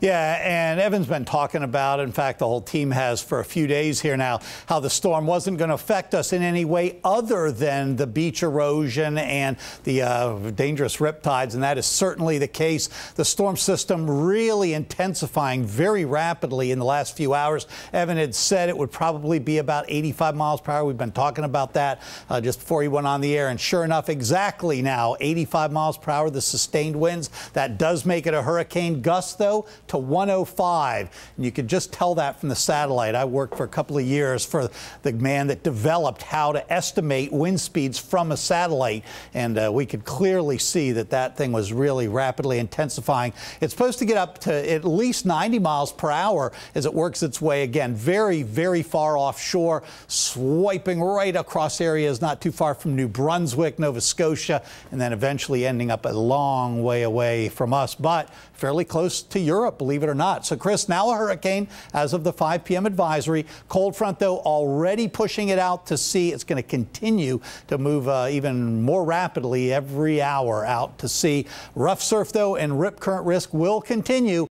Yeah, and Evan's been talking about, in fact, the whole team has for a few days here now, how the storm wasn't going to affect us in any way other than the beach erosion and the uh, dangerous riptides, and that is certainly the case. The storm system really intensifying very rapidly in the last few hours. Evan had said it would probably be about 85 miles per hour. We've been talking about that uh, just before he went on the air, and sure enough, exactly now, 85 miles per hour, the sustained winds. That does make it a hurricane gust, though to 105. And you can just tell that from the satellite. I worked for a couple of years for the man that developed how to estimate wind speeds from a satellite. And uh, we could clearly see that that thing was really rapidly intensifying. It's supposed to get up to at least 90 miles per hour as it works its way again, very, very far offshore, swiping right across areas not too far from New Brunswick, Nova Scotia, and then eventually ending up a long way away from us, but fairly close to Europe believe it or not. So, Chris, now a hurricane as of the 5 p.m. advisory. Cold front, though, already pushing it out to sea. It's going to continue to move uh, even more rapidly every hour out to sea. Rough surf, though, and rip current risk will continue.